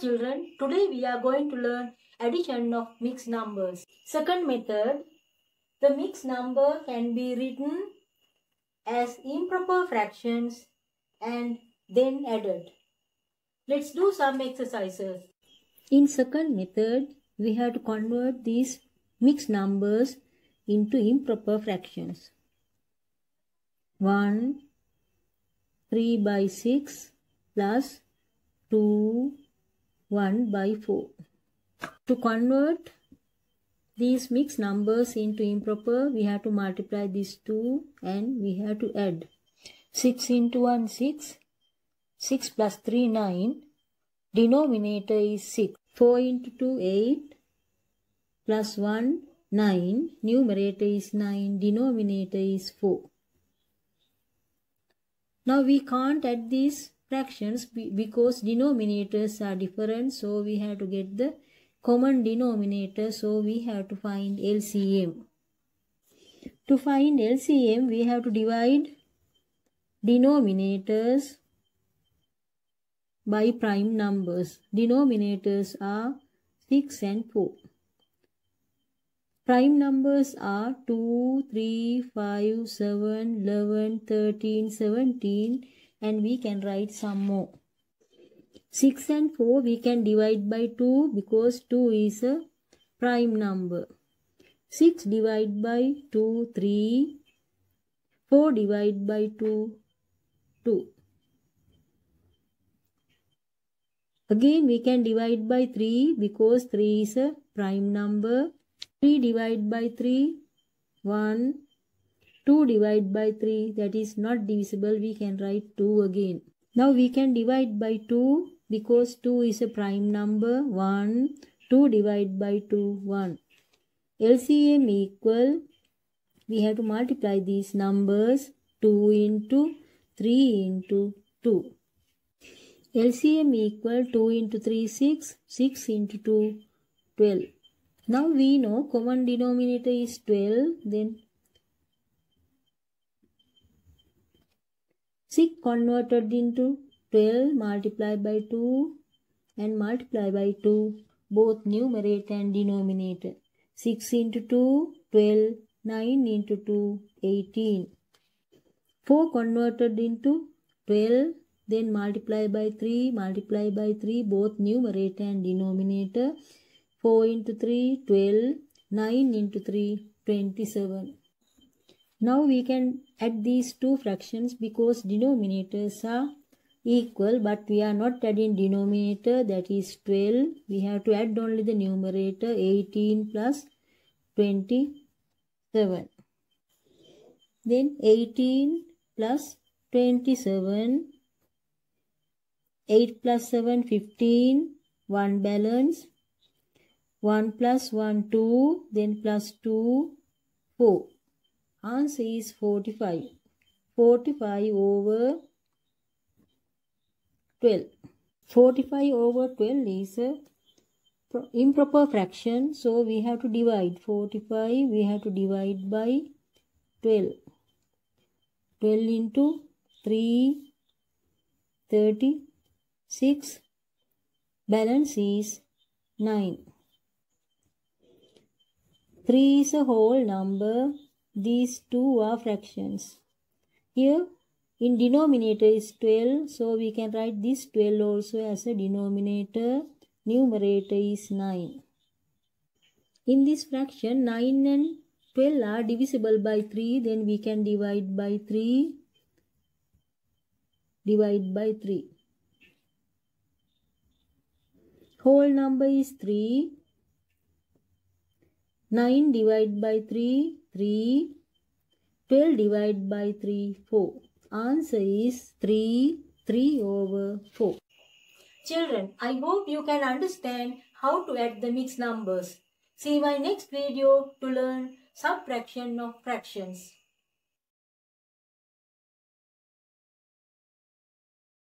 children, today we are going to learn addition of mixed numbers. Second method, the mixed number can be written as improper fractions and then added. Let's do some exercises. In second method, we have to convert these mixed numbers into improper fractions. 1, 3 by 6 plus 2 1 by 4. To convert these mixed numbers into improper, we have to multiply these two and we have to add. 6 into 1, 6. 6 plus 3, 9. Denominator is 6. 4 into 2, 8. Plus 1, 9. Numerator is 9. Denominator is 4. Now we can't add these fractions because denominators are different so we have to get the common denominator so we have to find LCM. To find LCM we have to divide denominators by prime numbers. Denominators are 6 and 4. Prime numbers are 2, 3, 5, 7, 11, 13, 17 and we can write some more. 6 and 4 we can divide by 2 because 2 is a prime number. 6 divided by 2, 3. 4 divided by 2, 2. Again we can divide by 3 because 3 is a prime number. 3 divided by 3, 1. 2 divided by 3 that is not divisible we can write 2 again. Now we can divide by 2 because 2 is a prime number 1 2 divided by 2 1. LCM equal we have to multiply these numbers 2 into 3 into 2. LCM equal 2 into 3 6 6 into 2 12. Now we know common denominator is 12 then 6 converted into 12 multiplied by 2 and multiply by 2 both numerator and denominator 6 into 2 12 9 into 2 18 4 converted into 12 then multiply by 3 multiply by 3 both numerator and denominator 4 into 3 12 9 into 3 27 now we can add these two fractions because denominators are equal but we are not adding denominator that is 12. We have to add only the numerator 18 plus 27. Then 18 plus 27, 8 plus 7 15, 1 balance, 1 plus 1 2, then plus 2 4. Answer is 45. 45 over 12. 45 over 12 is a improper fraction. So we have to divide 45. We have to divide by 12. 12 into 3, 36. Balance is 9. 3 is a whole number. These two are fractions. Here in denominator is 12 so we can write this 12 also as a denominator numerator is 9 in this fraction 9 and 12 are divisible by 3 then we can divide by 3 divide by 3 whole number is 3 9 divided by 3 3. 12 divided by 3, 4. Answer is 3, 3 over 4. Children, I hope you can understand how to add the mixed numbers. See my next video to learn subtraction of fractions.